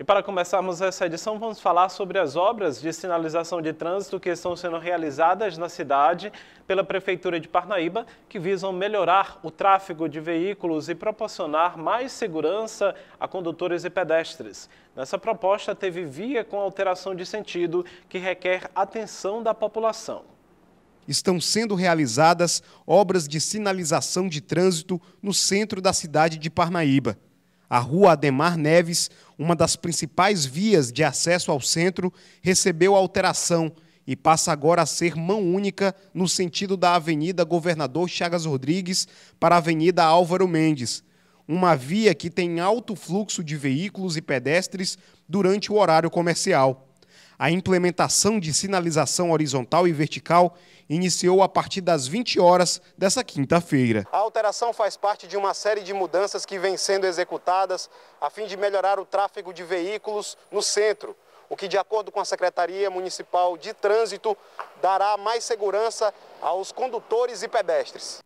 E para começarmos essa edição, vamos falar sobre as obras de sinalização de trânsito que estão sendo realizadas na cidade pela Prefeitura de Parnaíba, que visam melhorar o tráfego de veículos e proporcionar mais segurança a condutores e pedestres. Nessa proposta, teve via com alteração de sentido, que requer atenção da população estão sendo realizadas obras de sinalização de trânsito no centro da cidade de Parnaíba. A rua Ademar Neves, uma das principais vias de acesso ao centro, recebeu alteração e passa agora a ser mão única no sentido da Avenida Governador Chagas Rodrigues para a Avenida Álvaro Mendes, uma via que tem alto fluxo de veículos e pedestres durante o horário comercial. A implementação de sinalização horizontal e vertical iniciou a partir das 20 horas dessa quinta-feira. A alteração faz parte de uma série de mudanças que vem sendo executadas a fim de melhorar o tráfego de veículos no centro, o que, de acordo com a Secretaria Municipal de Trânsito, dará mais segurança aos condutores e pedestres.